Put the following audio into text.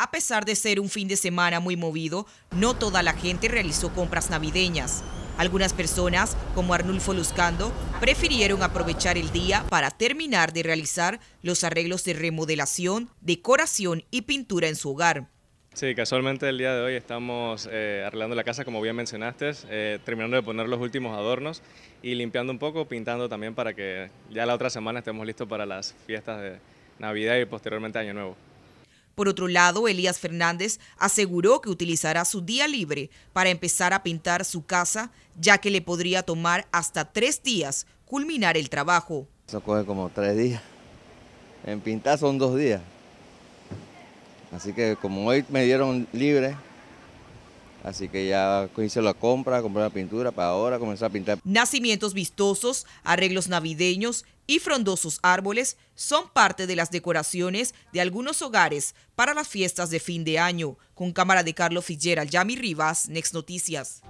A pesar de ser un fin de semana muy movido, no toda la gente realizó compras navideñas. Algunas personas, como Arnulfo Luscando, prefirieron aprovechar el día para terminar de realizar los arreglos de remodelación, decoración y pintura en su hogar. Sí, casualmente el día de hoy estamos eh, arreglando la casa, como bien mencionaste, eh, terminando de poner los últimos adornos y limpiando un poco, pintando también para que ya la otra semana estemos listos para las fiestas de Navidad y posteriormente Año Nuevo. Por otro lado, Elías Fernández aseguró que utilizará su día libre para empezar a pintar su casa, ya que le podría tomar hasta tres días culminar el trabajo. Eso coge como tres días. En pintar son dos días. Así que como hoy me dieron libre, Así que ya hice la compra, compré la pintura para ahora comenzar a pintar. Nacimientos vistosos, arreglos navideños y frondosos árboles son parte de las decoraciones de algunos hogares para las fiestas de fin de año. Con cámara de Carlos Figuera, Yami Rivas, Next Noticias.